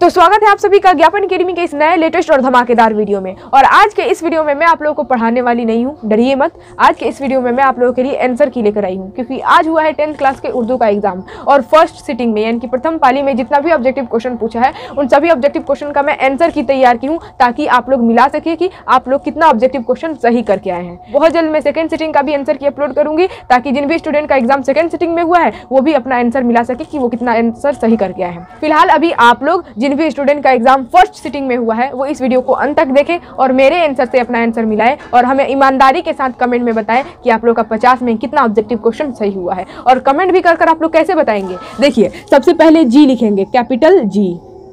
तो स्वागत है आप सभी का ज्ञापन अकेडमी के इस नए लेटेस्ट और धमाकेदार वीडियो में और आज के इस वीडियो में मैं आप लोगों को पढ़ाने वाली नहीं हूँ डरिए मत आज के इस वीडियो में मैं आप लोगों के लिए आंसर की लेकर आई हूँ क्योंकि आज हुआ है टेंथ क्लास के उर्दू का एग्जाम और फर्स्ट सिटिंग में यानी कि प्रथम पाली में जितना भी ऑब्जेक्टिव क्वेश्चन पूछा है उन सभी ऑब्जेक्टिव क्वेश्चन का मैं आंसर की तैयार की हूँ ताकि आप लोग मिला सके कि आप लोग कितना ऑब्जेक्टिव क्वेश्चन सही करके आए हैं बहुत जल्द मैं सेकेंड सिटिंग का भी आंसर की अपलोड करूँगी ताकि जिन भी स्टूडेंट का एग्जाम सेकेंड सिटिंग में हुआ है वो भी अपना आंसर मिला सके कि वो कितना आंसर सही करके आए हैं फिलहाल अभी आप लोग जिन भी स्टूडेंट का एग्ज़ाम फर्स्ट सिटिंग में हुआ है वो इस वीडियो को अंत तक देखें और मेरे आंसर से अपना आंसर मिलाएं और हमें ईमानदारी के साथ कमेंट में बताएं कि आप लोग का पचास में कितना ऑब्जेक्टिव क्वेश्चन सही हुआ है और कमेंट भी कर कर आप लोग कैसे बताएंगे देखिए सबसे पहले जी लिखेंगे कैपिटल जी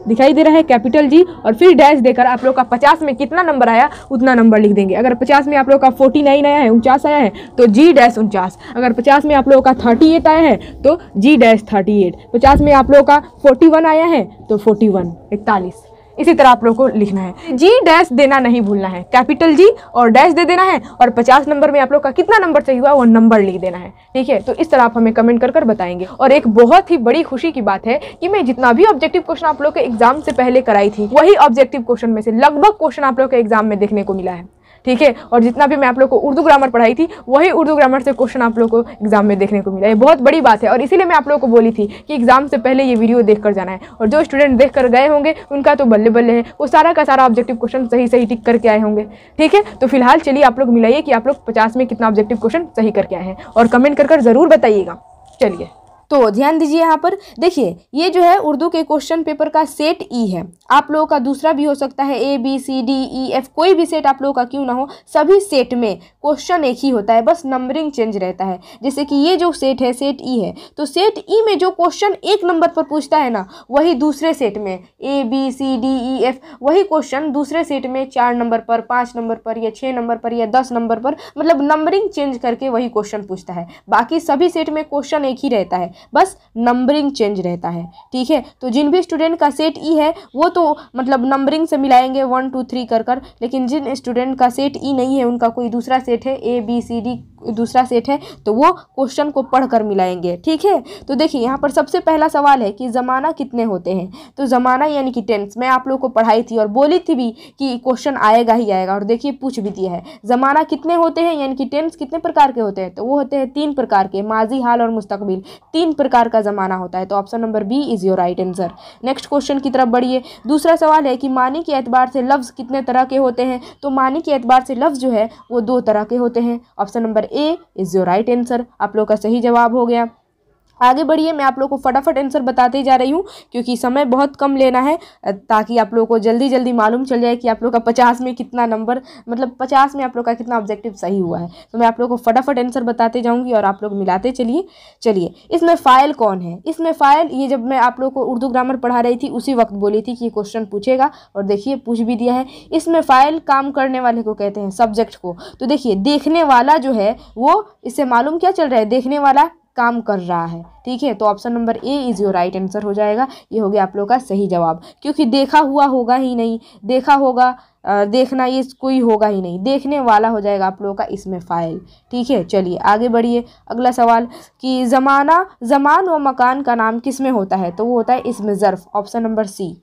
दिखाई दे रहा है कैपिटल जी और फिर डैश देकर आप लोग का पचास में कितना नंबर आया उतना नंबर लिख देंगे अगर पचास में आप लोग का फोर्टी नाइन आया है उनचास आया है तो जी डैश उनचास अगर पचास में आप लोगों का थर्टी एट आया है तो जी डैश थर्टी एट पचास में आप लोगों का फोर्टी वन आया है तो फोर्टी वन इकतालीस इसी तरह आप लोग को लिखना है जी डैश देना नहीं भूलना है कैपिटल जी और डैश दे देना है और पचास नंबर में आप लोग का कितना नंबर चाहिए हुआ वो नंबर लिख देना है ठीक है तो इस तरह आप हमें कमेंट कर कर बताएंगे और एक बहुत ही बड़ी खुशी की बात है कि मैं जितना भी ऑब्जेक्टिव क्वेश्चन आप लोग के एग्जाम से पहले कराई थी वही ऑब्जेक्टिव क्वेश्चन में से लगभग क्वेश्चन आप लोग के एग्जाम में देखने को मिला है ठीक है और जितना भी मैं आप लोग को उर्दू ग्रामर पढ़ाई थी वही उर्दू ग्रामर से क्वेश्चन आप लोग को एग्जाम में देखने को मिला ये बहुत बड़ी बात है और इसीलिए मैं आप लोग को बोली थी कि एग्जाम से पहले ये वीडियो देख कर जाना है और जो स्टूडेंट देख कर गए होंगे उनका तो बल्ले बल्ले है वो सारा का सारा ऑब्जेक्टिव क्वेश्चन सही सही टिक करके आए होंगे ठीक है तो फिलहाल चलिए आप लोग मिलाइए कि आप लोग पचास में कितना ऑब्जेक्टिव क्वेश्चन सही करके आए हैं और कमेंट कर ज़रूर बताइएगा चलिए तो ध्यान दीजिए यहाँ पर देखिए ये जो है उर्दू के क्वेश्चन पेपर का सेट ई e है आप लोगों का दूसरा भी हो सकता है A B C D E F कोई भी सेट आप लोगों का क्यों ना हो सभी सेट में क्वेश्चन एक ही होता है बस नंबरिंग चेंज रहता है जैसे कि ये जो सेट है सेट ई e है तो सेट ई e में जो क्वेश्चन एक नंबर पर पूछता है ना वही दूसरे सेट में A B C D E F वही क्वेश्चन दूसरे सेट में चार नंबर पर पाँच नंबर पर या छः नंबर पर या दस नंबर पर मतलब नंबरिंग चेंज करके वही क्वेश्चन पूछता है बाकी सभी सेट में क्वेश्चन एक ही रहता है बस नंबरिंग चेंज रहता है ठीक है तो जिन भी स्टूडेंट का सेट ई e है वो तो मतलब नंबरिंग से मिलाएंगे वन टू थ्री कर कर लेकिन जिन स्टूडेंट का सेट ई e नहीं है उनका कोई दूसरा सेट है ए बी सी डी दूसरा सेट है तो वो क्वेश्चन को पढ़कर मिलाएंगे ठीक है तो देखिए यहाँ पर सबसे पहला सवाल है कि ज़माना कितने होते हैं तो ज़माना यानी कि टेंस मैं आप लोग को पढ़ाई थी और बोली थी भी कि क्वेश्चन आएगा ही आएगा और देखिए पूछ भी दिया है ज़माना कितने होते हैं यानी कि टेंस कितने प्रकार के होते हैं तो वो होते हैं तीन प्रकार के माजी हाल और मुस्तकबिल तीन तीन प्रकार का ज़माना होता है तो option number B is your right answer next question की तरफ बढ़िए दूसरा सवाल है कि माने के एतबार से लफ्ज़ कितने तरह के होते हैं तो माने के एतबार से लफ्ज़ जो है वो दो तरह के होते हैं option number A is your right answer आप लोग का सही जवाब हो गया आगे बढ़िए मैं आप लोग को फटाफट आंसर बताते जा रही हूँ क्योंकि समय बहुत कम लेना है ताकि आप लोगों को जल्दी जल्दी मालूम चल जाए कि आप लोग का पचास में कितना नंबर मतलब पचास में आप लोग का कितना ऑब्जेक्टिव सही हुआ है तो मैं आप लोग को फटाफट आंसर बताते जाऊँगी और आप लोग मिलाते चलिए चलिए इसमें फ़ाइल कौन है इसमें फ़ाइल ये जब मैं आप लोग को उर्दू ग्रामर पढ़ा रही थी उसी वक्त बोली थी कि ये क्वेश्चन पूछेगा और देखिए पूछ भी दिया है इसमें फ़ाइल काम करने वाले को कहते हैं सब्जेक्ट को तो देखिए देखने वाला जो है वो इससे मालूम क्या चल रहा है देखने वाला काम कर रहा है ठीक है तो option number A is your right answer हो जाएगा ये हो गया आप लोग का सही जवाब क्योंकि देखा हुआ होगा ही नहीं देखा होगा देखना ये कोई होगा ही नहीं देखने वाला हो जाएगा आप लोगों का इसमें फ़ाइल ठीक है चलिए आगे बढ़िए अगला सवाल कि ज़माना ज़मान व मकान का नाम किस में होता है तो वो होता है इसमें ज़र्फ़ ऑप्शन नंबर सी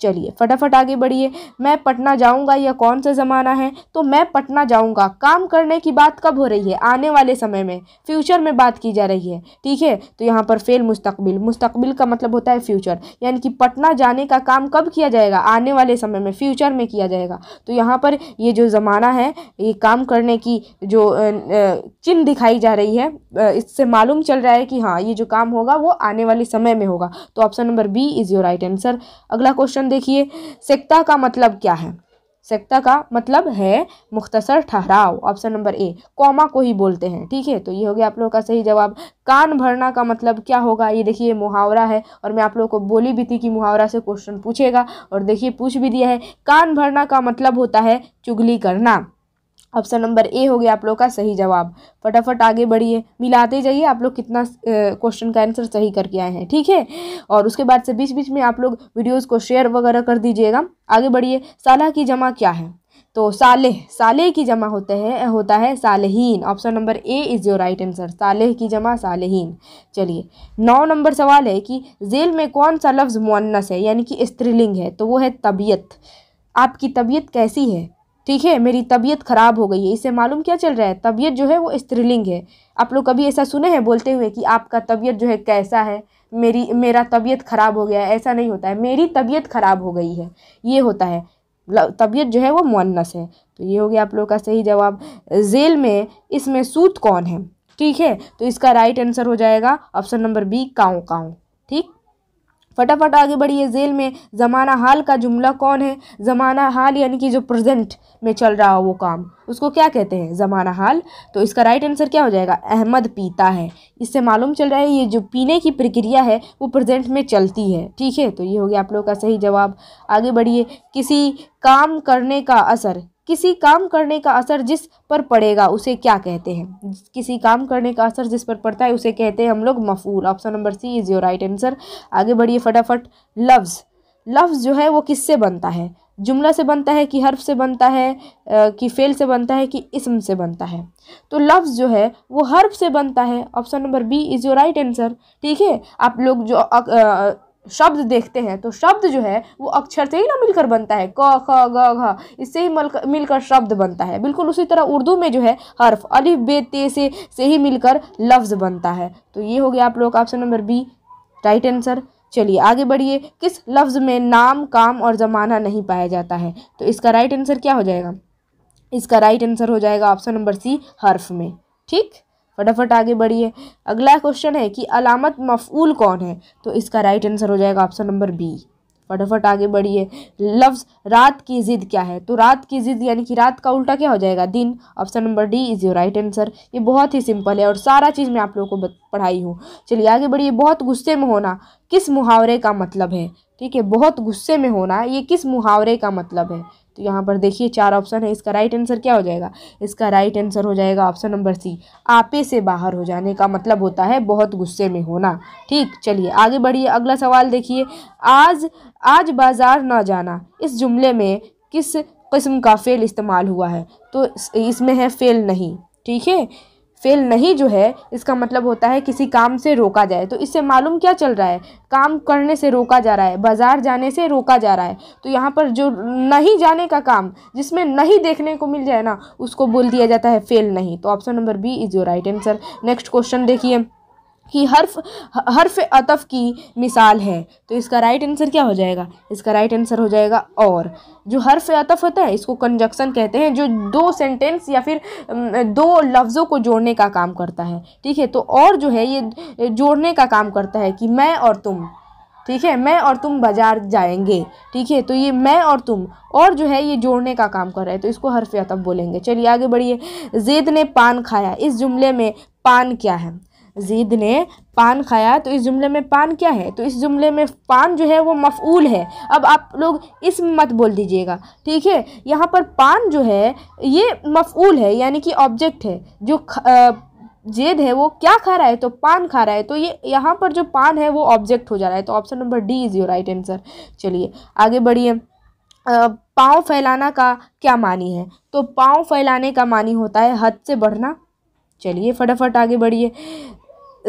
चलिए फटाफट आगे बढ़िए मैं पटना जाऊंगा यह कौन सा ज़माना है तो मैं पटना जाऊंगा काम करने की बात कब हो रही है आने वाले समय में फ्यूचर में बात की जा रही है ठीक है तो यहाँ पर फेल मुस्तकबिल मुस्तकबिल का मतलब होता है फ्यूचर यानी कि पटना जाने का काम कब किया जाएगा आने वाले समय में फ्यूचर में किया जाएगा तो यहाँ पर ये जो ज़माना है ये काम करने की जो चिन्ह दिखाई जा रही है इससे मालूम चल रहा है कि हाँ ये जो काम होगा वो आने वाले समय में होगा तो option number B is your right answer अगला क्वेश्चन क्वेश्चन देखिए सिकता का मतलब क्या है सिकता का मतलब है मुख्तसर ठहराव ऑप्शन नंबर ए कॉमा को ही बोलते हैं ठीक है तो ये हो गया आप लोगों का सही जवाब कान भरना का मतलब क्या होगा ये देखिए मुहावरा है और मैं आप लोगों को बोली भी थी कि मुहावरा से क्वेश्चन पूछेगा और देखिए पूछ भी दिया है कान भरना का मतलब होता है चुगली करना ऑप्शन नंबर ए हो गया आप लोग का सही जवाब फटाफट आगे बढ़िए मिलाते जाइए आप लोग कितना क्वेश्चन का आंसर सही करके आए हैं ठीक है और उसके बाद से बीच बीच में आप लोग वीडियोज़ को शेयर वगैरह कर दीजिएगा आगे बढ़िए साला की जमा क्या है तो साले साले की जमा होते हैं होता है सालहीन option number A is your right answer साले की जमा सालहीन चलिए नौ नंबर सवाल है कि जेल में कौन सा लफ्ज़ मुन्नस है यानी कि स्त्रीलिंग है तो वो है तबीयत आपकी तबीयत कैसी है ठीक है मेरी तबीयत ख़राब हो गई है इससे मालूम क्या चल रहा है तबीयत जो है वो स्त्रीलिंग है आप लोग कभी ऐसा सुने हैं बोलते हुए कि आपका तबीयत जो है कैसा है मेरी मेरा तबीयत ख़राब हो गया है ऐसा नहीं होता है मेरी तबीयत ख़राब हो गई है ये होता है तबीयत जो है वो मुन्नस है तो ये हो गया आप लोग का सही जवाब जेल में इसमें सूत कौन है ठीक है तो इसका राइट आंसर हो जाएगा ऑप्शन नंबर बी काऊ काऊ ठीक फटाफट आगे बढ़िए जेल में ज़माना हाल का जुमला कौन है ज़माना हाल यानी कि जो प्रेजेंट में चल रहा हो वो काम उसको क्या कहते हैं ज़माना हाल तो इसका राइट आंसर क्या हो जाएगा अहमद पीता है इससे मालूम चल रहा है ये जो पीने की प्रक्रिया है वो प्रेजेंट में चलती है ठीक है तो ये हो गया आप लोग का सही जवाब आगे बढ़िए किसी काम करने का असर किसी काम करने का असर जिस पर पड़ेगा उसे क्या कहते हैं किसी काम करने का असर जिस पर पड़ता है उसे कहते हैं हम लोग मफूल option number C is your right answer आगे बढ़िए फटाफट लफ्ज़ लफ्ज़ जो है वो किससे बनता है जुमला से बनता है कि हर्फ से बनता है कि फेल से बनता है कि इसम से बनता है तो लफ्ज़ जो है वो हर्फ से बनता है option number B is your right answer ठीक है आप लोग जो शब्द देखते हैं तो शब्द जो है वो अक्षर से ही ना मिलकर बनता है क ख ग घ इससे ही मल मिलकर शब्द बनता है बिल्कुल उसी तरह उर्दू में जो है हर्फ अलिफ बे ते से से ही मिलकर लफ्ज़ बनता है तो ये हो गया आप लोग का option number B right answer चलिए आगे बढ़िए किस लफ्ज़ में नाम काम और ज़माना नहीं पाया जाता है तो इसका राइट आंसर क्या हो जाएगा इसका राइट आंसर हो जाएगा ऑप्शन नंबर सी हर्फ में ठीक फटाफट आगे बढ़िए अगला क्वेश्चन है कि अलामत मफूल कौन है तो इसका राइट आंसर हो जाएगा ऑप्शन नंबर बी फटाफट आगे बढ़िए लफ्ज़ रात की ज़िद क्या है तो रात की ज़िद यानी कि रात का उल्टा क्या हो जाएगा दिन option number D is your right answer ये बहुत ही सिंपल है और सारा चीज़ मैं आप लोगों को पढ़ाई हूँ चलिए आगे बढ़िए बहुत गुस्से में होना किस मुहावरे का मतलब है ठीक है बहुत गुस्से में होना ये किस मुहावरे का मतलब है तो यहाँ पर देखिए चार ऑप्शन है इसका राइट आंसर क्या हो जाएगा इसका राइट आंसर हो जाएगा ऑप्शन नंबर सी आपे से बाहर हो जाने का मतलब होता है बहुत गुस्से में होना ठीक चलिए आगे बढ़िए अगला सवाल देखिए आज आज बाज़ार ना जाना इस जुमले में किस किस्म का फ़ेल इस्तेमाल हुआ है तो इसमें है फ़ेल नहीं ठीक है फेल नहीं जो है इसका मतलब होता है किसी काम से रोका जाए तो इससे मालूम क्या चल रहा है काम करने से रोका जा रहा है बाज़ार जाने से रोका जा रहा है तो यहाँ पर जो नहीं जाने का काम जिसमें नहीं देखने को मिल जाए ना उसको बोल दिया जाता है फेल नहीं तो option number B is your right answer next question देखिए की हर्फ हर्फ अतफ की मिसाल है तो इसका राइट आंसर क्या हो जाएगा इसका राइट आंसर हो जाएगा और जो हर्फ अतफ होता है इसको कंजक्शन कहते हैं जो दो सेंटेंस या फिर दो लफ्ज़ों को जोड़ने का काम करता है ठीक है तो और जो है ये जोड़ने का काम करता है कि मैं और तुम ठीक है मैं और तुम बाजार जाएंगे ठीक है तो ये मैं और तुम और जो है ये जोड़ने का काम कर रहा है तो इसको हर्फ अतफ बोलेंगे चलिए आगे बढ़िए जेद ने पान खाया इस जुमले में पान क्या है जीद ने पान खाया तो इस जुमले में पान क्या है तो इस जुमले में पान जो है वो मफ़ूल है अब आप लोग इस मत बोल दीजिएगा ठीक है यहाँ पर पान जो है ये मफ़ूल है यानी कि ऑब्जेक्ट है जो जेद है वो क्या खा रहा है तो पान खा रहा है तो ये यहाँ पर जो पान है वो ऑब्जेक्ट हो जा रहा है तो option number D is your right answer चलिए आगे बढ़िए पाँव फैलाना का क्या मानी है तो पाँव फैलाने का मानी होता है हद से बढ़ना चलिए फटाफट आगे बढ़िए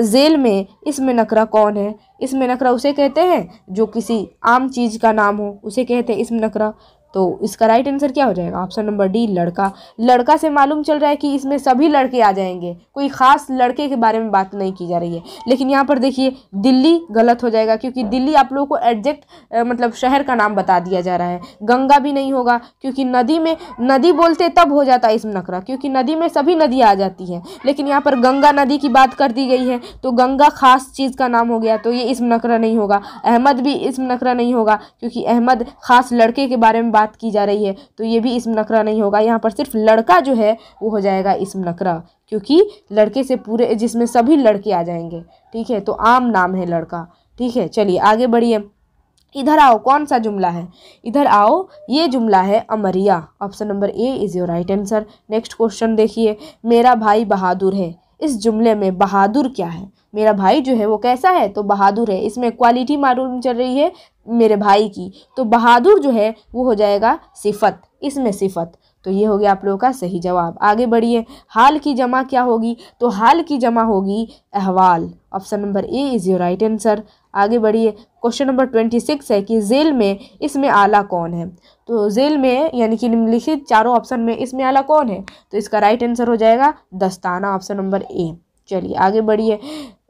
जेल में इस नकरा कौन है इस नकरा उसे कहते हैं जो किसी आम चीज़ का नाम हो उसे कहते हैं इस नकरा तो इसका राइट आंसर क्या हो जाएगा ऑप्शन नंबर डी लड़का लड़का से मालूम चल रहा है कि इसमें सभी लड़के आ जाएंगे कोई ख़ास लड़के के बारे में बात नहीं की जा रही है लेकिन यहाँ पर देखिए दिल्ली गलत हो जाएगा क्योंकि दिल्ली आप लोगों को एडजेक्ट मतलब शहर का नाम बता दिया जा रहा है गंगा भी नहीं होगा क्योंकि नदी में नदी बोलते तब हो जाता है इसमें नकरा क्योंकि नदी में सभी नदी आ जाती है लेकिन यहाँ पर गंगा नदी की बात कर दी गई है तो गंगा खास चीज़ का नाम हो गया तो ये इसम नकरा नहीं होगा अहमद भी इसम नकरा नहीं होगा क्योंकि अहमद खास लड़के के बारे में बात बात की जा रही है तो ये भी इसम नकरा नहीं होगा यहाँ पर सिर्फ लड़का जो है वो हो जाएगा इसम नकरा क्योंकि लड़के से पूरे जिसमें सभी लड़के आ जाएंगे ठीक है तो आम नाम है लड़का ठीक है चलिए आगे बढ़िए इधर आओ कौन सा जुमला है इधर आओ ये जुमला है अमरिया option number A is your right answer next question देखिए मेरा भाई बहादुर है इस जुमले में बहादुर क्या है मेरा भाई जो है वो कैसा है तो बहादुर है इसमें क्वालिटी मालूम चल रही है मेरे भाई की तो बहादुर जो है वो हो जाएगा सिफत इसमें सिफत तो ये हो गया आप लोगों का सही जवाब आगे बढ़िए हाल की जमा क्या होगी तो हाल की जमा होगी अहवाल option number A is your right answer आगे बढ़िए क्वेश्चन नंबर ट्वेंटी सिक्स है कि जेल में इसमें आला कौन है तो जेल में यानी कि निम्नलिखित चारों ऑप्शन में इसमें आला कौन है तो इसका राइट आंसर हो जाएगा दस्ताना ऑप्शन नंबर ए चलिए आगे बढ़िए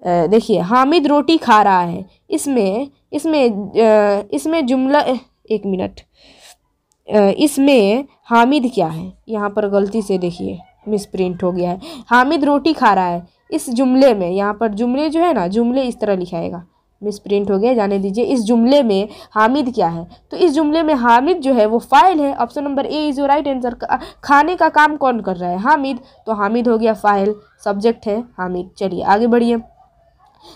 देखिए हामिद रोटी खा रहा है इसमें इसमें इसमें जुमला एक मिनट इसमें हामिद क्या है यहाँ पर गलती से देखिए मिस प्रिंट हो गया है हामिद रोटी खा रहा है इस जुमले में यहाँ पर जुमले जो है ना जुमले इस तरह लिखाएगा मिस प्रिंट हो गया जाने दीजिए इस जुमले में हामिद क्या है तो इस जुमले में हामिद जो है वो फ़ाइल है option number A is your right answer खाने का काम कौन कर रहा है हामिद तो हामिद हो गया फ़ाइल सब्जेक्ट है हामिद चलिए आगे बढ़िए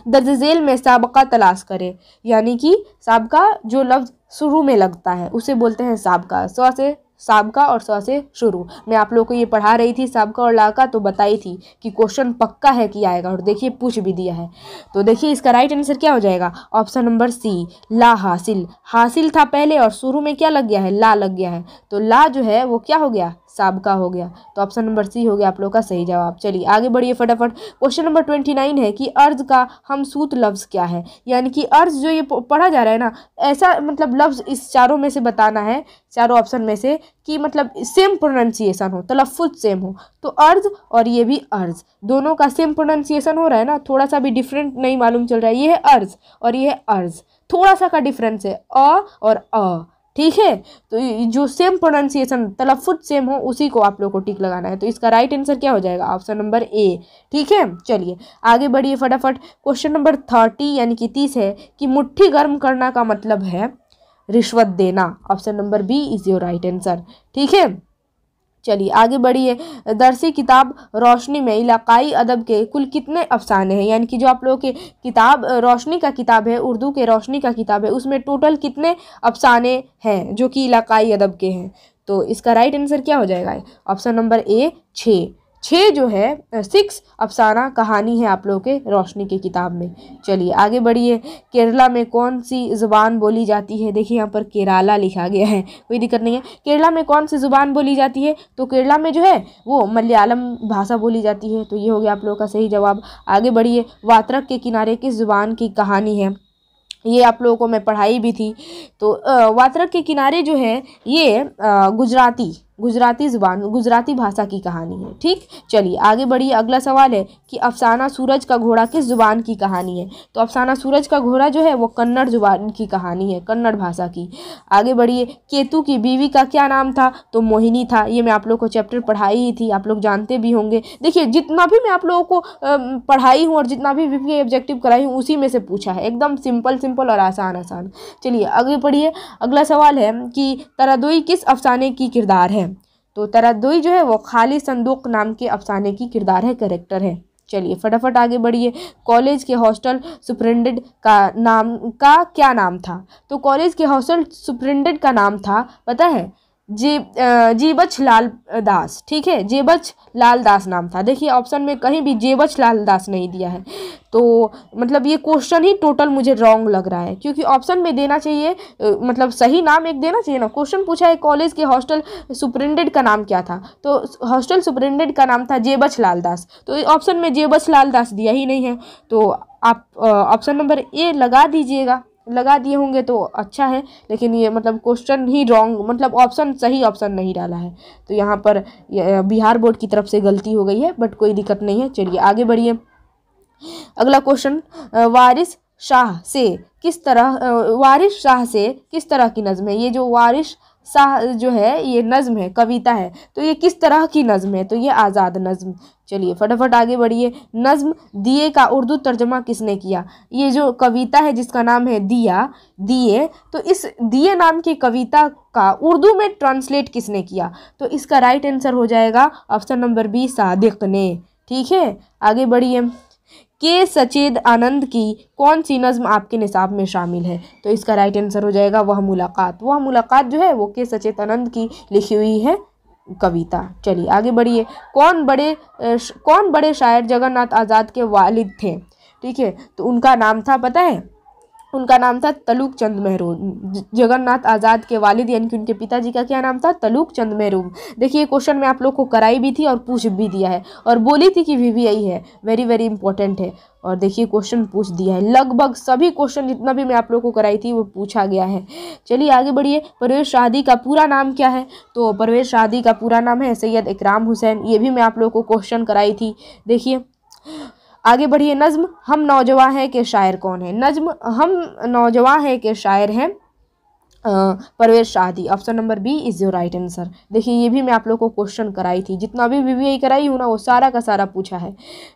दर्ज झेल में सबका तलाश करें यानी कि सबका जो लफ्ज़ शुरू में लगता है उसे बोलते हैं सबका स्व से सबका और स्व से शुरू मैं आप लोगों को ये पढ़ा रही थी सबका और लाका तो बताई थी कि क्वेश्चन पक्का है कि आएगा और देखिए पूछ भी दिया है तो देखिए इसका राइट आंसर क्या हो जाएगा ऑप्शन नंबर सी ला हासिल हासिल था पहले और शुरू में क्या लग गया है ला लग गया है तो ला जो है वो क्या हो गया सबका हो गया तो ऑप्शन नंबर सी हो गया आप लोग का सही जवाब चलिए आगे बढ़िए फटाफट क्वेश्चन नंबर ट्वेंटी नाइन है कि अर्ज का हम सूत लफ्ज़ क्या है यानी कि अर्ज जो ये पढ़ा जा रहा है ना ऐसा मतलब लफ्ज़ इस चारों में से बताना है चारों ऑप्शन में से कि मतलब सेम प्रोनाउंसिएशन हो तलफ़ुज सेम हो तो अर्ज और ये भी अर्ज दोनों का सेम प्रोनाउंसिएशन हो रहा है ना थोड़ा सा भी डिफरेंट नहीं मालूम चल रहा है ये है अर्ज और ये है अर्ज थोड़ा सा का डिफरेंस है अ और अ ठीक है तो जो सेम प्रोनाउंसिएशन तलफ़ सेम हो उसी को आप लोग को टिक लगाना है तो इसका राइट आंसर क्या हो जाएगा ऑप्शन नंबर ए ठीक है चलिए आगे बढ़िए फटाफट क्वेश्चन नंबर थर्टी यानी कि तीस है कि मुट्ठी गर्म करना का मतलब है रिश्वत देना option number B is your right answer ठीक है चलिए आगे बढ़िए दरसी किताब रोशनी में इलाकाई अदब के कुल कितने अफसाने हैं यानी कि जो आप लोगों के किताब रोशनी का किताब है उर्दू के रोशनी का किताब है उसमें टोटल कितने अफसाने हैं जो कि इलाकाई अदब के हैं तो इसका राइट आंसर क्या हो जाएगा ऑप्शन नंबर ए छः छः जो है सिक्स अफसाना कहानी है आप लोगों के रोशनी की किताब में चलिए आगे बढ़िए केरला में कौन सी ज़ुबान बोली जाती है देखिए यहाँ पर केराला लिखा गया है कोई दिक्कत नहीं है केरला में कौन सी ज़ुबान बोली जाती है तो केरला में जो है वो मलयालम भाषा बोली जाती है तो ये हो गया आप लोगों का सही जवाब आगे बढ़िए वात्रक के किनारे किस ज़ुबान की कहानी है ये आप लोगों को मैं पढ़ाई भी थी तो वात्रक के किनारे जो है ये गुजराती गुजराती जुबान गुजराती भाषा की कहानी है ठीक चलिए आगे बढ़िए अगला सवाल है कि अफसाना सूरज का घोड़ा किस जुबान की कहानी है तो अफसाना सूरज का घोड़ा जो है वो कन्नड़ जुबान की कहानी है कन्नड़ भाषा की आगे बढ़िए केतु की बीवी का क्या नाम था तो मोहिनी था ये मैं आप लोग को चैप्टर पढ़ाई ही थी आप लोग जानते भी होंगे देखिए जितना भी मैं आप लोगों को पढ़ाई हूँ और जितना भी वीपीए ऑब्जेक्टिव कराई हूँ उसी में से पूछा है एकदम सिंपल सिंपल और आसान आसान चलिए आगे बढ़िए अगला सवाल है कि तरादोई किस अफसाने की किरदार है तो तरदुई जो है वो खाली संदूक नाम के अफसाने की किरदार है करेक्टर है चलिए फटाफट आगे बढ़िए कॉलेज के हॉस्टल सुप्रिंटेंडेंट का नाम का क्या नाम था तो कॉलेज के हॉस्टल सुप्रिंटेंडेंट का नाम था पता है जे जीबच लाल दास ठीक है जेबच लाल दास नाम था देखिए ऑप्शन में कहीं भी जेबच लाल दास नहीं दिया है तो मतलब ये क्वेश्चन ही टोटल मुझे रॉन्ग लग रहा है क्योंकि ऑप्शन में देना चाहिए मतलब सही नाम एक देना चाहिए ना क्वेश्चन पूछा है कॉलेज के हॉस्टल सुपरिटेंडेंट का नाम क्या था तो हॉस्टल सुपरिटेंडेंट का नाम था जेबच लाल दास तो ऑप्शन में जेबच लाल दास दिया ही नहीं है तो आप ऑप्शन नंबर ए लगा दीजिएगा लगा दिए होंगे तो अच्छा है लेकिन ये मतलब क्वेश्चन ही रॉन्ग मतलब ऑप्शन सही ऑप्शन नहीं डाला है तो यहाँ पर बिहार बोर्ड की तरफ से गलती हो गई है बट कोई दिक्कत नहीं है चलिए आगे बढ़िए अगला क्वेश्चन वारिस शाह से किस तरह वारिस शाह से किस तरह की नज़म है ये जो वारिस साह जो है ये नज़म है कविता है तो ये किस तरह की नज़म है तो ये आज़ाद नज़म चलिए फटाफट आगे बढ़िए नज़म दिए का उर्दू तर्जमा किसने किया ये जो कविता है जिसका नाम है दिया दिए तो इस दिए नाम की कविता का उर्दू में ट्रांसलेट किसने किया तो इसका राइट आंसर हो जाएगा ऑप्शन नंबर बी सादिक ने ठीक है आगे बढ़िए के सचेद आनंद की कौन सी नज़म आपके निसाब में शामिल है तो इसका राइट आंसर हो जाएगा वह मुलाकात वह मुलाकात जो है वो के सचेत आनंद की लिखी हुई है कविता चलिए आगे बढ़िए कौन बड़े कौन बड़े शायर जगन्नाथ आज़ाद के वालिद थे ठीक है तो उनका नाम था पता है उनका नाम था तलुक चंद महरूम जगन्नाथ आज़ाद के वालिद यानी कि उनके पिताजी का क्या नाम था तलुक चंद महरूम देखिए क्वेश्चन में आप लोग को कराई भी थी और पूछ भी दिया है और बोली थी कि वी है वेरी वेरी इंपॉर्टेंट है और देखिए क्वेश्चन पूछ दिया है लगभग सभी क्वेश्चन जितना भी मैं आप लोग को कराई थी वो पूछा गया है चलिए आगे बढ़िए परवेज शादी का पूरा नाम क्या है तो परवेज शादी का पूरा नाम है सैयद इकराम हुसैन ये भी मैं आप लोग को क्वेश्चन कराई थी देखिए आगे बढ़िए नज़्म हम नौजवान हैं के शायर कौन है नज्म हम नौजवान हैं के शायर हैं परवेश शादी option number B is your right answer देखिए ये भी मैं आप लोग को क्वेश्चन कराई थी जितना भी वी कराई हूँ ना वो सारा का सारा पूछा है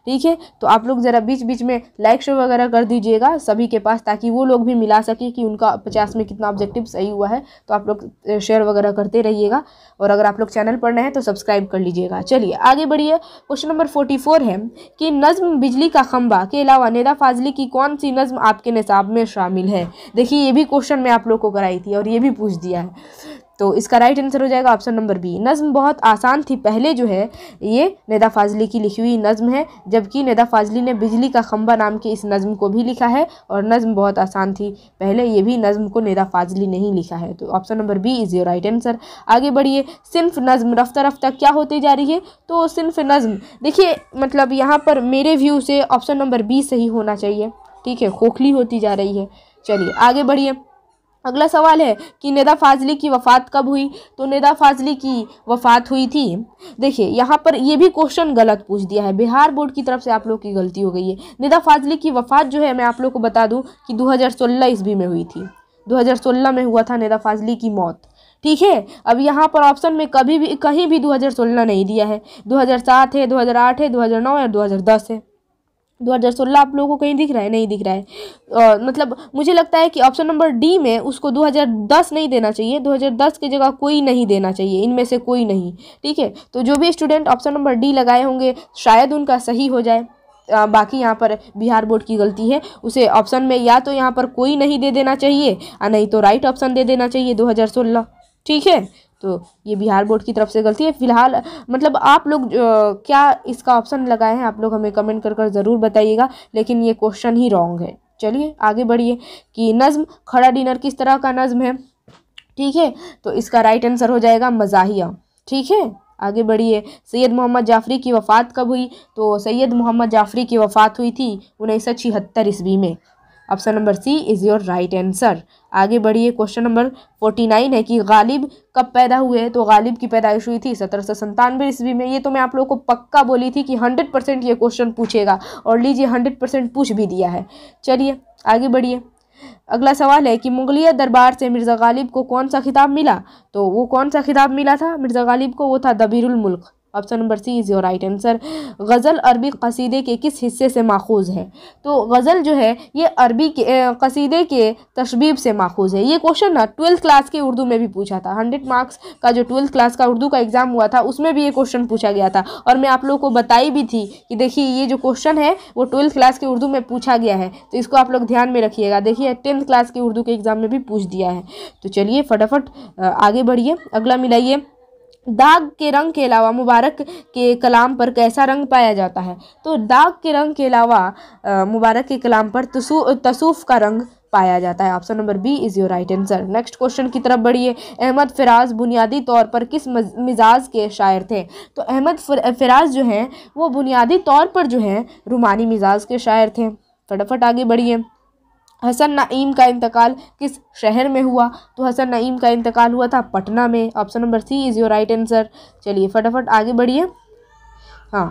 ठीक है तो आप लोग ज़रा बीच बीच में लाइक शो वगैरह कर दीजिएगा सभी के पास ताकि वो लोग भी मिला सके कि उनका पचास में कितना ऑब्जेक्टिव सही हुआ है तो आप लोग शेयर वगैरह करते रहिएगा और अगर आप लोग चैनल पर नए हैं तो सब्सक्राइब कर लीजिएगा चलिए आगे बढ़िए क्वेश्चन नंबर फोर्टी फोर है कि नज़म बिजली का खम्बा के अलावा नेदा फाजली की कौन सी नज़म आपके निसाब में शामिल है देखिए ये भी क्वेश्चन मैं आप लोग को कराई थी दिया और ये भी पूछ दिया है तो इसका राइट आंसर हो जाएगा ऑप्शन नंबर बी नज़म बहुत आसान थी पहले जो है ये नेदा फाजली की लिखी हुई नज़म है जबकि नेदा फाजली ने बिजली का खम्बा नाम के इस नज़म को भी लिखा है और नज़म बहुत आसान थी पहले ये भी नज़म को नेदा फाजली ने ही लिखा है तो option number B is your right answer आगे बढ़िए सिर्फ नज़म रफ्तार रफ्ता क्या होती जा रही है तो सिर्फ नज़म देखिए मतलब यहाँ पर मेरे व्यू से ऑप्शन नंबर बी सही होना चाहिए ठीक है खोखली होती जा रही है चलिए आगे बढ़िए अगला सवाल है कि नेदा फाजली की वफ़ात कब हुई तो नेदा फाजली की वफ़ात हुई थी देखिए यहाँ पर ये भी क्वेश्चन गलत पूछ दिया है बिहार बोर्ड की तरफ से आप लोग की गलती हो गई है नेदा फाजली की वफ़ात जो है मैं आप लोग को बता दूँ कि 2016 ईस्वी में हुई थी 2016 में हुआ था नेदा फाजली की मौत ठीक है अब यहाँ पर ऑप्शन में कभी भी कहीं भी सोलह नहीं दिया है सात है आठ है दो और दस है 2016 आप लोगों को कहीं दिख रहा है नहीं दिख रहा है और मतलब मुझे लगता है कि ऑप्शन नंबर डी में उसको 2010 नहीं देना चाहिए 2010 की जगह कोई नहीं देना चाहिए इनमें से कोई नहीं ठीक है तो जो भी स्टूडेंट ऑप्शन नंबर डी लगाए होंगे शायद उनका सही हो जाए आ, बाकी यहाँ पर बिहार बोर्ड की गलती है उसे ऑप्शन में या तो यहाँ पर कोई नहीं दे देना चाहिए और नहीं तो राइट ऑप्शन दे देना चाहिए दो ठीक है तो ये बिहार बोर्ड की तरफ से गलती है फिलहाल मतलब आप लोग क्या इसका ऑप्शन लगाए हैं आप लोग हमें कमेंट कर कर ज़रूर बताइएगा लेकिन ये क्वेश्चन ही रॉन्ग है चलिए आगे बढ़िए कि नज़म खड़ा डिनर किस तरह का नज़म है ठीक है तो इसका राइट आंसर हो जाएगा मजाहिया ठीक है आगे बढ़िए सैयद मोहम्मद जाफरी की वफ़ात कब हुई तो सैयद मोहम्मद जाफरी की वफ़ात हुई थी उन्नीस सौ छिहत्तर ईस्वी में option number C is your right answer आगे बढ़िए क्वेश्चन नंबर फोर्टी नाइन है कि गालिब कब पैदा हुए तो गालिब की पैदाइश हुई थी सत्रह सौ संतानवे ईस्वी में ये तो मैं आप लोग को पक्का बोली थी कि हंड्रेड परसेंट ये क्वेश्चन पूछेगा और लीजिए हंड्रेड परसेंट पूछ भी दिया है चलिए आगे बढ़िए अगला सवाल है कि मुगलिया दरबार से मिर्ज़ा गालिब को कौन सा खिताब मिला तो वो कौन सा खिताब मिला था मिर्ज़ा गालिब को वो था दबीरुल मुल्क option number C is your right answer गज़ल अरबी कसीदे के किस हिस्से से माखूज़ है तो गज़ल जो है ये अरबी के कसीदे के तशबीब से माखूज़ है ये क्वेश्चन ना ट्वेल्थ क्लास के उर्दू में भी पूछा था हंड्रेड मार्क्स का जो ट्वेल्थ क्लास का उर्दू का एग्ज़ाम हुआ था उसमें भी ये क्वेश्चन पूछा गया था और मैं आप लोग को बताई भी थी कि देखिए ये जो क्वेश्चन है वो ट्वेल्थ क्लास के उर्दू में पूछा गया है तो इसको आप लोग ध्यान में रखिएगा देखिए टेंथ क्लास के उर्दू के एग्ज़ाम में भी पूछ दिया है तो चलिए फटाफट आगे बढ़िए अगला मिलाइए दाग के रंग के अलावा मुबारक के कलाम पर कैसा रंग पाया जाता है तो दाग के रंग के अलावा मुबारक के कलाम पर तसूफ़ का रंग पाया जाता है option number B is your right answer next question की तरफ बढ़िए अहमद फ़िराज बुनियादी तौर पर किस मिजाज के शायर थे तो अहमद फ़िराज जो हैं वो बुनियादी तौर पर जो हैं रूमानी मिजाज के शायर थे फटाफट आगे बढ़िए हसन नईम का इंतकाल किस शहर में हुआ तो हसन नईम का इंतकाल हुआ था पटना में option number C is your right answer चलिए फटाफट आगे बढ़िए हाँ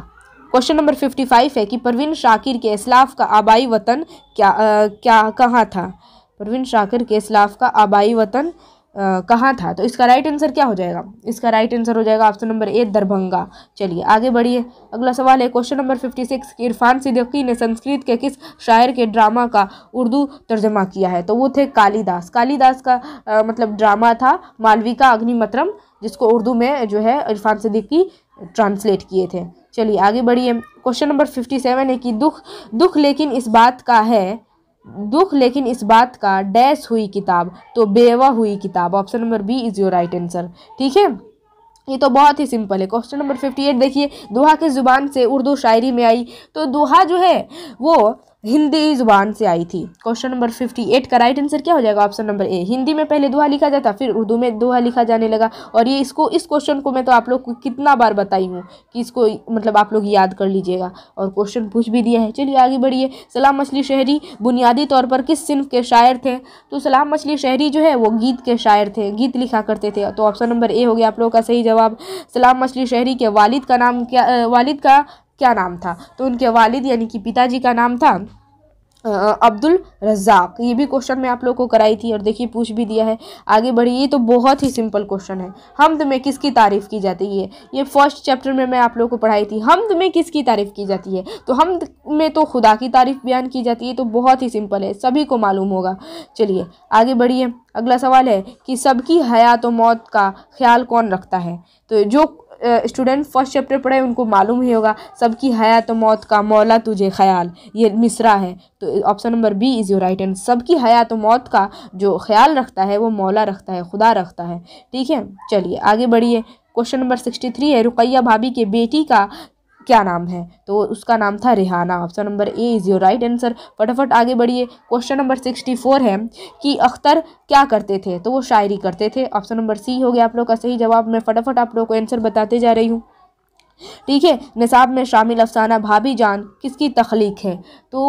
क्वेश्चन नंबर फिफ्टी फाइव है कि परवीन शाकिर के इसलाफ का आबाई वतन क्या आ, क्या कहाँ था परवीन शाकिर के इसलाफ का आबाई वतन कहाँ था तो इसका राइट आंसर क्या हो जाएगा इसका राइट आंसर हो जाएगा ऑप्शन नंबर ए दरभंगा चलिए आगे बढ़िए अगला सवाल है question number fifty six Irfan Siddiqui ने संस्कृत के किस शायर के ड्रामा का उर्दू तर्जमा किया है तो वो थे कालीदास कालीदास का आ, मतलब ड्रामा था मालविका अग्निमत्रम जिसको उर्दू में जो है इरफान सिद्दीकी ट्रांसलेट किए थे चलिए आगे बढ़िए क्वेश्चन नंबर फिफ्टी सेवन है कि दुख दुख लेकिन इस बात का है दुख लेकिन इस बात का डैश हुई किताब तो बेवा हुई किताब option number B is your right answer ठीक है ये तो बहुत ही सिंपल है क्वेश्चन नंबर फिफ्टी एट देखिए दोहा की ज़ुबान से उर्दू शायरी में आई तो दोहा जो है वो हिंदी जुबान से आई थी क्वेश्चन नंबर फिफ्टी एट का राइट आंसर क्या हो जाएगा ऑप्शन नंबर ए हिंदी में पहले दोहा लिखा जाता फिर उर्दू में दोहा लिखा जाने लगा और ये इसको इस क्वेश्चन को मैं तो आप लोग को कितना बार बताई हूँ कि इसको मतलब आप लोग याद कर लीजिएगा और क्वेश्चन पूछ भी दिया है चलिए आगे बढ़िए सलाम मछली शहरी बुनियादी तौर पर किस सिंफ के शायर थे तो सलाम मछली शहरी जो है वो गीत के शायर थे गीत लिखा करते थे तो ऑप्शन नंबर ए हो गया आप लोगों का सही जवाब सलाम मछली शहरी के वालिद का नाम क्या वालिद का क्या नाम था तो उनके वालिद यानी कि पिताजी का नाम था अब्दुल रज़ाक ये भी क्वेश्चन मैं आप लोग को कराई थी और देखिए पूछ भी दिया है आगे बढ़िए ये तो बहुत ही सिंपल क्वेश्चन है हमद में किसकी तारीफ़ की जाती है ये फर्स्ट चैप्टर में मैं आप लोग को पढ़ाई थी हमद में किसकी तारीफ़ की जाती है तो हमद में तो खुदा की तारीफ़ बयान की जाती है तो बहुत ही सिंपल है सभी को मालूम होगा चलिए आगे बढ़िए अगला सवाल है कि सबकी हयात तो मौत का ख्याल कौन रखता है तो जो स्टूडेंट फर्स्ट चैप्टर पढ़े उनको मालूम ही होगा सबकी हया तो मौत का मौला तुझे ख्याल ये मिसरा है तो option number B is your right and सबकी हया तो मौत का जो ख्याल रखता है वो मौला रखता है खुदा रखता है ठीक है चलिए आगे बढ़िए क्वेश्चन नंबर सिक्सटी थ्री है रुकैया भाभी के बेटी का क्या नाम है तो उसका नाम था रिहाना option number A is your right answer फटाफट आगे बढ़िए क्वेश्चन नंबर सिक्सटी फोर है कि अख्तर क्या करते थे तो वो शायरी करते थे ऑप्शन नंबर सी हो गया आप लोग का सही जवाब मैं फटाफट आप लोग को आंसर बताते जा रही हूँ ठीक है निसाब में शामिल अफसाना भाभी जान किसकी तख्लीक है तो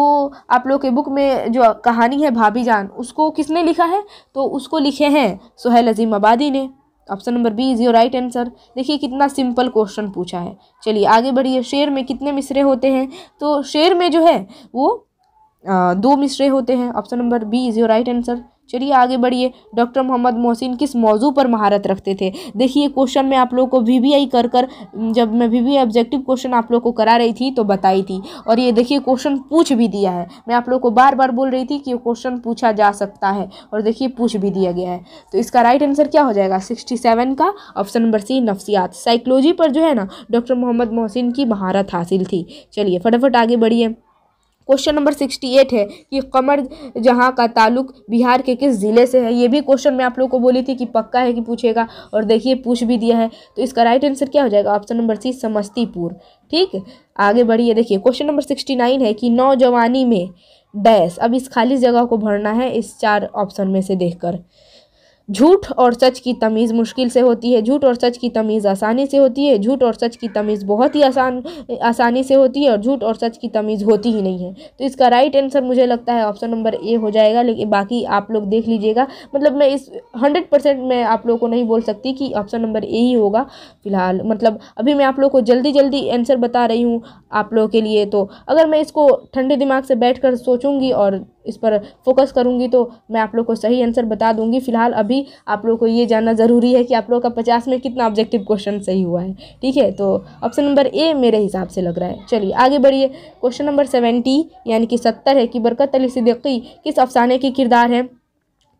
आप लोग के बुक में जो कहानी है भाभी जान उसको किसने लिखा है तो उसको लिखे हैं सुहेल अजीम आबादी ने option number B is your right answer देखिए कितना सिंपल क्वेश्चन पूछा है चलिए आगे बढ़िए शेर में कितने मिसरे होते हैं तो शेर में जो है वो आ, दो मिसरे होते हैं option number B is your right answer चलिए आगे बढ़िए डॉक्टर मोहम्मद मोहसिन किस मौजू पर महारत रखते थे देखिए क्वेश्चन में आप लोग को वी कर कर जब मैं वी ऑब्जेक्टिव क्वेश्चन आप लोग को करा रही थी तो बताई थी और ये देखिए क्वेश्चन पूछ भी दिया है मैं आप लोग को बार बार बोल रही थी कि ये क्वेश्चन पूछा जा सकता है और देखिए पूछ भी दिया गया है तो इसका राइट आंसर क्या हो जाएगा सिक्सटी सेवन का ऑप्शन नंबर सी नफ्सियात साइकोलॉजी पर जो है ना डॉक्टर मोहम्मद मोहसिन की महारत हासिल थी चलिए फटाफट आगे बढ़िए क्वेश्चन नंबर सिक्सटी एट है कि कमर जहाँ का ताल्लुक बिहार के किस ज़िले से है ये भी क्वेश्चन मैं आप लोग को बोली थी कि पक्का है कि पूछेगा और देखिए पूछ भी दिया है तो इसका राइट आंसर क्या हो जाएगा ऑप्शन नंबर सी समस्तीपुर ठीक आगे बढ़िए देखिए क्वेश्चन नंबर सिक्सटी नाइन है कि नौजवानी में डैश अब इस खाली जगह को भरना है इस चार ऑप्शन में से देखकर झूठ और सच की तमीज़ मुश्किल से होती है झूठ और सच की तमीज़ आसानी से होती है झूठ और सच की तमीज़ बहुत ही आसान आसानी से होती है और झूठ और सच की तमीज़ होती ही नहीं है तो इसका राइट आंसर मुझे लगता है ऑप्शन नंबर ए हो जाएगा लेकिन बाकी आप लोग देख लीजिएगा मतलब मैं इस हंड्रेड परसेंट मैं आप लोग को नहीं बोल सकती कि ऑप्शन नंबर ए ही होगा फिलहाल मतलब अभी मैं आप लोग को जल्दी जल्दी आंसर बता रही हूँ आप लोगों के लिए तो अगर मैं इसको ठंडे दिमाग से बैठ कर सोचूंगी और इस पर फोकस करूँगी तो मैं आप लोग को सही आंसर बता दूँगी फिलहाल अभी आप लोग को ये जानना ज़रूरी है कि आप लोग का पचास में कितना ऑब्जेक्टिव क्वेश्चन सही हुआ है ठीक है तो ऑप्शन नंबर ए मेरे हिसाब से लग रहा है चलिए आगे बढ़िए क्वेश्चन नंबर सेवेंटी यानी कि सत्तर है कि बरकत अली सिद्दीकी किस अफसाने के किरदार हैं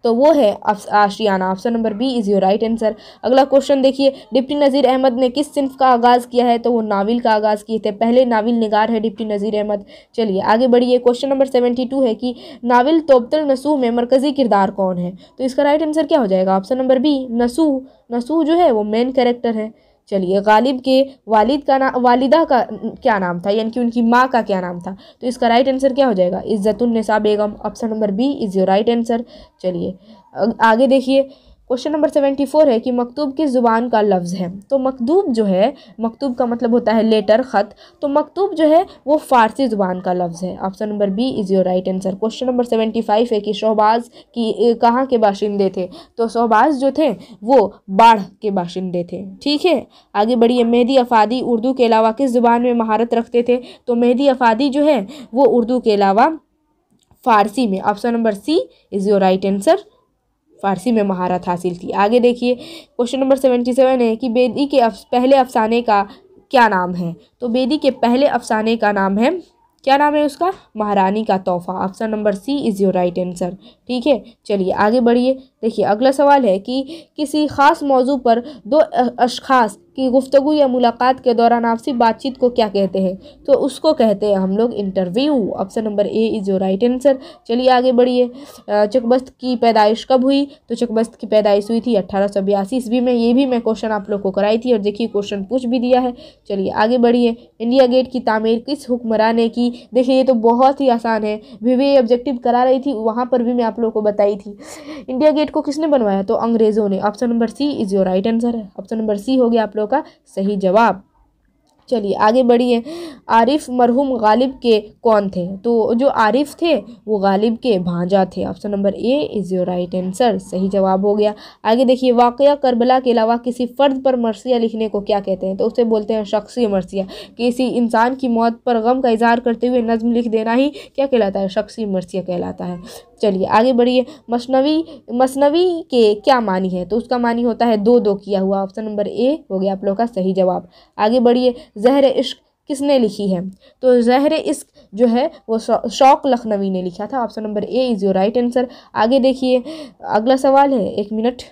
तो वो है आशियाना option number B is your right answer अगला क्वेश्चन देखिए डिप्टी नज़ीर अहमद ने किस सिंफ का आगाज़ किया है तो वो नावल का आगाज़ किए थे पहले नावल निगार है डिप्टी नज़ीर अहमद चलिए आगे बढ़िए क्वेश्चन नंबर सेवेंटी टू है कि नावल तोबतल नसूह में मरकज़ी किरदार कौन है तो इसका राइट आंसर क्या हो जाएगा ऑप्शन नंबर बी नसूह नसूह जो है वो मेन कैरेक्टर है चलिए गालिब के वालिद का नाम वालिदा का क्या नाम था यानी कि उनकी माँ का क्या नाम था तो इसका राइट आंसर क्या हो जाएगा Izzatunnisa Begum option number B is your right answer चलिए आगे देखिए क्वेश्चन नंबर सेवेंटी फोर है कि मकतूब किस ज़ुबान का लफ्ज़ है तो मकतूब जो है मकतूब का मतलब होता है लेटर ख़त तो मकतूब जो है वो फ़ारसी ज़ुबान का लफ्ज़ है option number B is your right answer question number seventy five है कि शहबाज की कहाँ के बाशिंदे थे तो शहबाज जो थे वो बाढ़ के बाशिंदे थे ठीक है आगे बढ़िए मेहदी अफादी उर्दू के अलावा किस ज़ुबान में महारत रखते थे तो मेहदी अफादी जो है वो उर्दू के अलावा फ़ारसी में option number C is your right answer Farsi में महारत हासिल की आगे देखिए क्वेश्चन नंबर सेवेंटी सेवन है कि बेदी के अफ, पहले अफसाने का क्या नाम है तो बेदी के पहले अफसाने का नाम है क्या नाम है उसका महारानी का तोहफा option number C is your right answer ठीक है चलिए आगे बढ़िए देखिए अगला सवाल है कि किसी ख़ास मौजू पर दो अशखास कि गुफ्तु या मुलाकात के दौरान आपसी बातचीत को क्या कहते हैं तो उसको कहते हैं हम लोग interview option number A is your right answer चलिए आगे बढ़िए चकबस्त की पैदाइश कब हुई तो चकबस्त की पैदाइश हुई थी अट्ठारह सौ बयासी ईस्वी में ये भी मैं क्वेश्चन आप लोग को कराई थी और देखिए क्वेश्चन पूछ भी दिया है चलिए आगे बढ़िए इंडिया गेट की तामीर किस हुक्मरान ने की देखिए ये तो बहुत ही आसान है भी वे ऑब्जेक्टिव करा रही थी वहाँ पर भी मैं आप लोग को बताई थी इंडिया गेट को किसने बनवाया तो अंग्रेज़ों ने option number C is your right answer है ऑप्शन नंबर सी हो गया आप लोग सवालों का सही जवाब चलिए आगे बढ़िए आरिफ मरहूम गालिब के कौन थे तो जो आरिफ थे वो गालिब के भांजा थे option number A is your right answer सही जवाब हो गया आगे देखिए वाक़ करबला के अलावा किसी फ़र्द पर मरसिया लिखने को क्या कहते हैं तो उसे बोलते हैं शख्सी मरसिया किसी इंसान की मौत पर गम का इजहार करते हुए नज़म लिख देना ही क्या कहलाता है शख्सी मरसिया कहलाता है चलिए आगे बढ़िए मसनवी मसनवी के क्या मानी है तो उसका मानी होता है दो दो किया हुआ ऑप्शन नंबर ए हो गया आप लोग का सही जवाब आगे बढ़िए जहर इश्क किसने लिखी है तो जहर इश्क जो है वो शौक लखनवी ने लिखा था option number A is your right answer आगे देखिए अगला सवाल है एक मिनट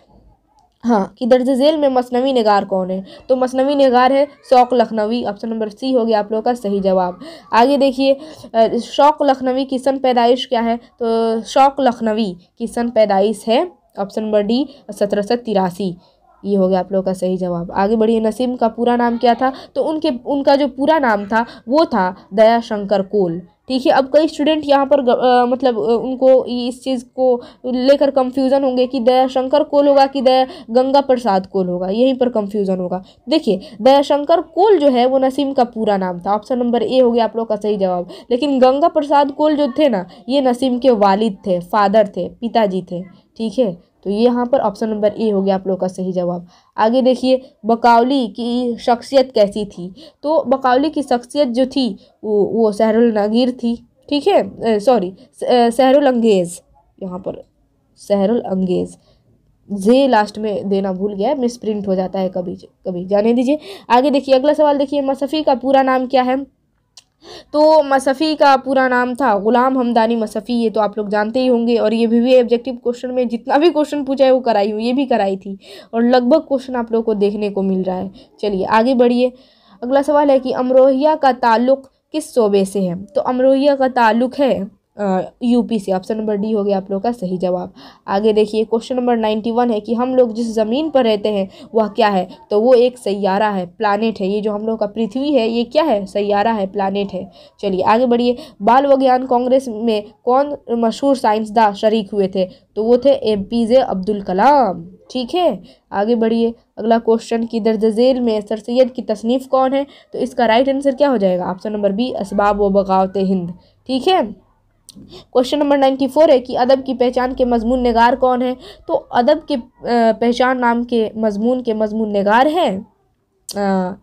हाँ कि दर्ज झेल में मसनवी नगार कौन है तो मसनवी नगार है शौक लखनवी ऑप्शन नंबर सी हो गया आप लोगों का सही जवाब आगे देखिए शौक लखनवी की सन पैदाइश क्या है तो शौक लखनवी की सन पैदाइश है ऑप्शन नंबर डी सत्रह सौ तिरासी ये हो गया आप लोग का सही जवाब आगे बढ़िए नसीम का पूरा नाम क्या था तो उनके उनका जो पूरा नाम था वो था दया शंकर कोल ठीक है अब कई स्टूडेंट यहाँ पर आ, मतलब उनको इस चीज़ को लेकर कंफ्यूजन होंगे कि दयाशंकर कोल होगा कि दया गंगा प्रसाद कोल होगा यहीं पर कंफ्यूजन होगा देखिए दयाशंकर कोल जो है वो नसीम का पूरा नाम था ऑप्शन नंबर ए हो गया आप लोग का सही जवाब लेकिन गंगा प्रसाद कोल जो थे ना ये नसीम के वालिद थे फादर थे पिताजी थे ठीक है तो ये यहाँ पर ऑप्शन नंबर ए हो गया आप लोग का सही जवाब आगे देखिए बकावली की शख्सियत कैसी थी तो बकावली की शख्सियत जो थी वो वो नागिर थी ठीक है सॉरी सहरुल अंगेज़ यहाँ पर सहरुल अंगेज़ जे लास्ट में देना भूल गया मिस प्रिंट हो जाता है कभी कभी जाने दीजिए आगे देखिए अगला सवाल देखिए मसफ़ी का पूरा नाम क्या है तो मसफ़ी का पूरा नाम था ग़ुलाम हमदानी मसफ़ी ये तो आप लोग जानते ही होंगे और ये भी ऑब्जेक्टिव क्वेश्चन में जितना भी क्वेश्चन पूछा है वो कराई हूँ ये भी कराई थी और लगभग क्वेश्चन आप लोग को देखने को मिल रहा है चलिए आगे बढ़िए अगला सवाल है कि अमरोहिया का ताल्लुक़ किस सूबे से है तो अमरोहिया का ताल्लुक़ है यूपी से ऑप्शन नंबर डी हो गया आप लोग का सही जवाब आगे देखिए क्वेश्चन नंबर नाइन्टी वन है कि हम लोग जिस ज़मीन पर रहते हैं वह क्या है तो वो एक सैारा है प्लानट है ये जो हम लोग का पृथ्वी है ये क्या है सैारा है प्लानट है चलिए आगे बढ़िए बाल विज्ञान कांग्रेस में कौन मशहूर साइंसदा शरीक हुए थे तो वो थे M P J Abdul Kalam ठीक है आगे बढ़िए अगला क्वेश्चन कि दर्ज झेल में सर सैद की तसनीफ़ कौन है तो इसका राइट आंसर क्या हो जाएगा ऑप्शन नंबर बी इसबाब व बगावत हिंद ठीक है क्वेश्चन नंबर नाइन्टी फोर है कि अदब की पहचान के मजमून नगार कौन है तो अदब के पहचान नाम के मजमून के मजमून नगार हैं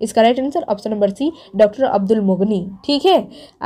इसका right answer option number C doctor Abdul मुगनी ठीक है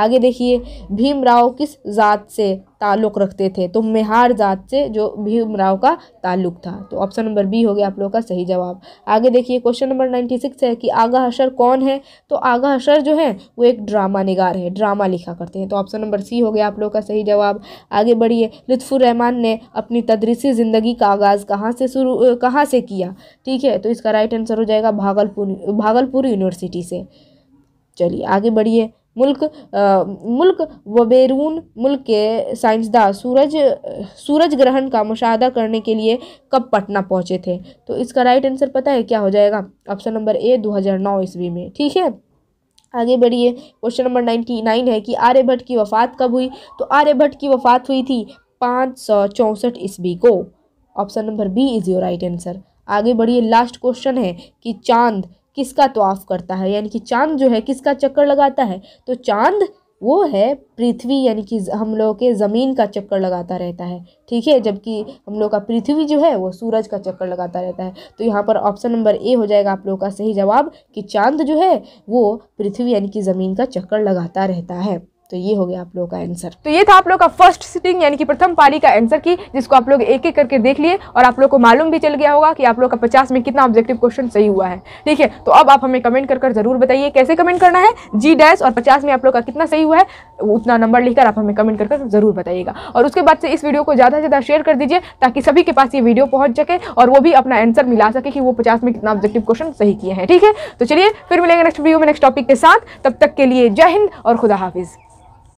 आगे देखिए भीमराव किस ज़ात से ताल्लुक़ रखते थे तो मेहार जात से जो भीमराव का ताल्लुक़ था तो ऑप्शन नंबर बी हो गया आप लोगों का सही जवाब आगे देखिए क्वेश्चन नंबर नाइन्टी सिक्स है कि आगा अशर कौन है तो आगा अशर जो है वो एक ड्रामा निगार है ड्रामा लिखा करते हैं तो ऑप्शन नंबर सी हो गया आप लोगों का सही जवाब आगे बढ़िए लुत्फ़ुररहमान ने अपनी तदरीसी ज़िंदगी का आगाज़ कहाँ से शुरू कहाँ से किया ठीक है तो इसका राइट आंसर हो जाएगा भागलपुर भागलपुर यूनिवर्सिटी से चलिए आगे बढ़िए मुल्क आ, मुल्क व बैरून मुल्क के साइंसदान सूरज सूरज ग्रहण का मुशाह करने के लिए कब पटना पहुँचे थे तो इसका राइट आंसर पता है क्या हो जाएगा ऑप्शन नंबर ए दो हज़ार नौ ईस्वी में ठीक है आगे बढ़िए क्वेश्चन नंबर नाइन्टी नाइन है कि आर्यभट्ट की वफ़ात कब हुई तो आर्यभट्ट की वफ़ात हुई थी पाँच सौ चौंसठ ईस्वी को option number B is your right answer आगे बढ़िए लास्ट क्वेश्चन है कि चांद किसका तोआफ़ करता है यानी कि चांद जो है किसका चक्कर लगाता है तो चांद वो है पृथ्वी यानी कि हम लोग के ज़मीन का चक्कर लगाता रहता है ठीक है जबकि हम लोग का पृथ्वी जो है वो सूरज का चक्कर लगाता रहता है तो यहाँ पर ऑप्शन नंबर ए हो जाएगा आप लोग का सही जवाब कि चांद जो है वो पृथ्वी यानी कि ज़मीन का चक्कर लगाता रहता है तो ये हो गया आप लोगों का आंसर तो ये था आप लोग का फर्स्ट सिटिंग यानी कि प्रथम पारी का आंसर की जिसको आप लोग एक एक करके देख लिए और आप लोग को मालूम भी चल गया होगा कि आप लोग का पचास में कितना ऑब्जेक्टिव क्वेश्चन सही हुआ है ठीक है तो अब आप हमें कमेंट कर कर जरूर बताइए कैसे कमेंट करना है जी डैश और पचास में आप लोग का कितना सही हुआ है उतना नंबर लिखकर आप हमें कमेंट कर कर जरूर बताइएगा और उसके बाद से इस वीडियो को ज़्यादा से ज़्यादा शेयर कर दीजिए ताकि सभी के पास ये वीडियो पहुँच सके और वो भी अपना आंसर मिला सके कि वो पचास में कितना ऑब्जेक्टिव क्वेश्चन सही किए हैं ठीक है तो चलिए फिर मिलेंगे नेक्स्ट वीडियो में नेक्स्ट टॉपिक के साथ तब तक के लिए जय हिंद और खुदा हाफिज़